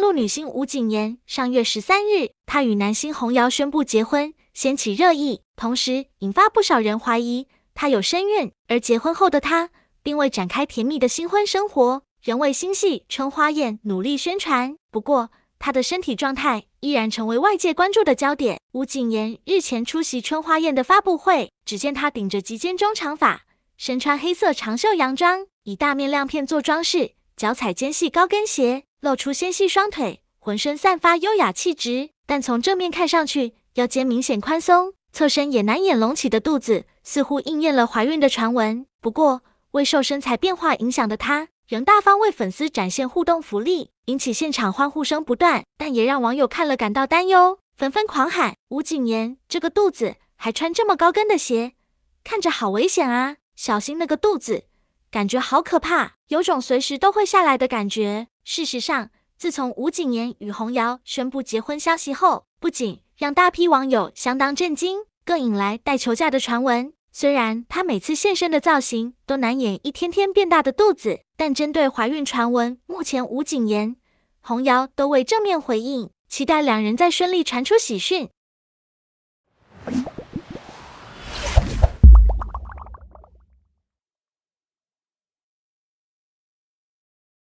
陆女星吴谨言，上月十三日，她与男星洪尧宣布结婚，掀起热议，同时引发不少人怀疑她有身孕。而结婚后的她，并未展开甜蜜的新婚生活，仍为新戏《春花宴》努力宣传。不过，她的身体状态依然成为外界关注的焦点。吴谨言日前出席《春花宴》的发布会，只见她顶着极肩中长发，身穿黑色长袖洋装，以大面亮片做装饰，脚踩尖细高跟鞋。露出纤细双腿，浑身散发优雅气质，但从正面看上去，腰间明显宽松，侧身也难掩隆起的肚子，似乎应验了怀孕的传闻。不过，未受身材变化影响的她，仍大方为粉丝展现互动福利，引起现场欢呼声不断，但也让网友看了感到担忧，纷纷狂喊：“吴谨言这个肚子，还穿这么高跟的鞋，看着好危险啊！小心那个肚子，感觉好可怕，有种随时都会下来的感觉。”事实上，自从吴谨言与洪尧宣布结婚消息后，不仅让大批网友相当震惊，更引来带球架的传闻。虽然她每次现身的造型都难掩一天天变大的肚子，但针对怀孕传闻，目前吴谨言、洪尧都未正面回应。期待两人再顺利传出喜讯。